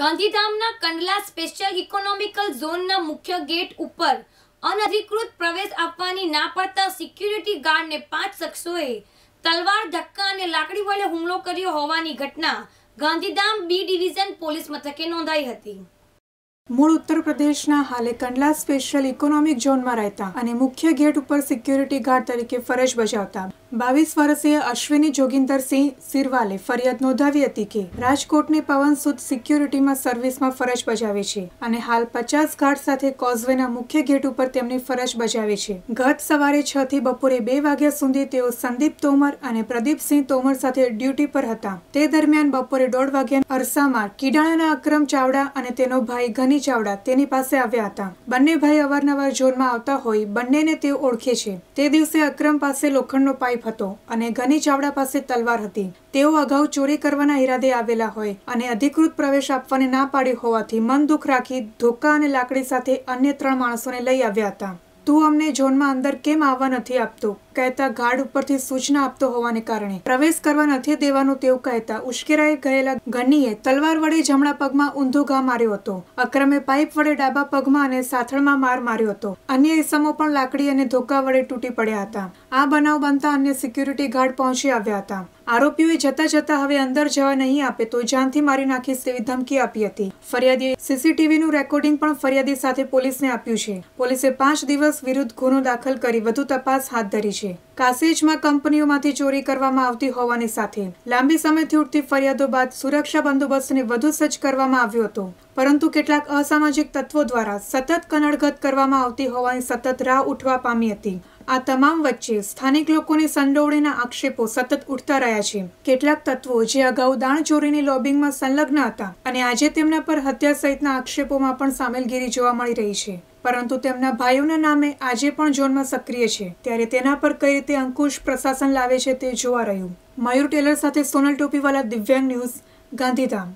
ગાંધીધામના Kandla special economical ઝોનના મુખ્ય ગેટ ઉપર અનધિકૃત પ્રવેશ આપવાની ના પડતા સિક્યુરિટી ગાર્ડને પાંચ શખ્સોએ તલવાર ધક્કા અને લાકડી વડે હુમલો કર્યો હોવાની ઘટના ગાંધીધામ બી ડિવિઝન પોલીસ મથકે નોંધાઈ હતી મૂળ ઉત્તર પ્રદેશના હાલે કંડલા સ્પેશિયલ ઇકોનોમિક ઝોનમાં રહેતા અને મુખ્ય ગેટ ઉપર સિક્યુરિટી ગાર્ડ તરીકે ફરજ બજાવતા બાવીસ વર્ષીય અશ્વિની જોગિંદરસિંહ સિરવાલે ફરિયાદ નોંધાવી હતી કે રાજકોટની પવન સુદ સિક્યુરિટીમાં સર્વિસમાં ફરજ બજાવે છે અને હાલ પચાસ ગાર્ડ સાથે કોઝવેના મુખ્ય ગેટ ઉપર તેમની ફરજ બજાવે છે ગત સવારે છ થી બપોરે બે વાગ્યા સુધી તેઓ સંદીપ તોમર અને પ્રદીપસિંહ તોમર સાથે ડ્યુટી પર હતા તે દરમિયાન બપોરે દોઢ વાગ્યા અરસામાં કિડાણાના અક્રમ ચાવડા અને તેનો ભાઈ ઘની ચાવડા તેની પાસે આવ્યા હતા બંને ભાઈ અવારનવાર ઝોનમાં આવતા હોય બંનેને તેઓ ઓળખે છે તે દિવસે અક્રમ પાસે લોખંડનો પાઇપ વાઇફ હતો અને ઘની ચાવડા પાસે તલવાર હતી તેઓ અગાઉ ચોરી કરવાના ઈરાદે આવેલા હોય અને અધિકૃત પ્રવેશ આપવાને ના પાડી હોવાથી મન દુઃખ રાખી ધોકા અને લાકડી સાથે અન્ય ત્રણ માણસોને લઈ આવ્યા હતા તું અમને ઝોનમાં અંદર કેમ આવવા નથી આપતું કહેતા ગાર્ડ ઉપરથી સૂચના આપતો હોવાને કારણે પ્રવેશ કરવા નથી દેવાનું તેવું કહેતા ઉશ્કેરાઈ ગયેલા ગનીએ તલવાર વડે જમણા પગમાં ઊંધો ઘા માર્યો હતો અક્રમે પાઇપ વડે ડાબા પગમાં અને સાથળમાં માર માર્યો હતો અન્ય ઇસમો પણ લાકડી અને ધોકા વડે તૂટી પડ્યા હતા આ બનાવ બનતા અન્ય સિક્યુરિટી ગાર્ડ પહોંચી આવ્યા હતા આરોપીઓએ જતા જતા હવે અંદર જવા નહીં આપે તો જાનથી મારી નાખીશ તેવી ધમકી આપી હતી ફરિયાદીએ સીસીટીવીનું રેકોર્ડિંગ પણ ફરિયાદી સાથે પોલીસને આપ્યું છે પોલીસે પાંચ દિવસ વિરુદ્ધ ગુનો દાખલ કરી વધુ તપાસ હાથ ધરી છે છે કાસેજમાં કંપનીઓમાંથી ચોરી કરવામાં આવતી હોવાની સાથે લાંબી સમયથી ઉઠતી ફરિયાદો બાદ સુરક્ષા બંદોબસ્તને વધુ સજ્જ કરવામાં આવ્યો હતો પરંતુ કેટલાક અસામાજિક તત્વો દ્વારા સતત કનડગત કરવામાં આવતી હોવાની સતત રાહ ઉઠવા પામી હતી આ તમામ વચ્ચે સ્થાનિક લોકોની સંડોવણીના આક્ષેપો સતત ઉઠતા રહ્યા છે કેટલાક તત્વો જે અગાઉ દાણચોરીની લોબિંગમાં સંલગ્ન હતા અને આજે તેમના પર હત્યા સહિતના આક્ષેપોમાં પણ સામેલગીરી જોવા મળી રહી છે પરંતુ તેમના ભાઈઓના નામે આજે પણ ઝોનમાં સક્રિય છે ત્યારે તેના પર કઈ રીતે અંકુશ પ્રશાસન લાવે છે તે જોવા રહ્યું મયુર ટેલર સાથે સોનલ ટોપીવાલા દિવ્યાંગ ન્યૂઝ ગાંધીધામ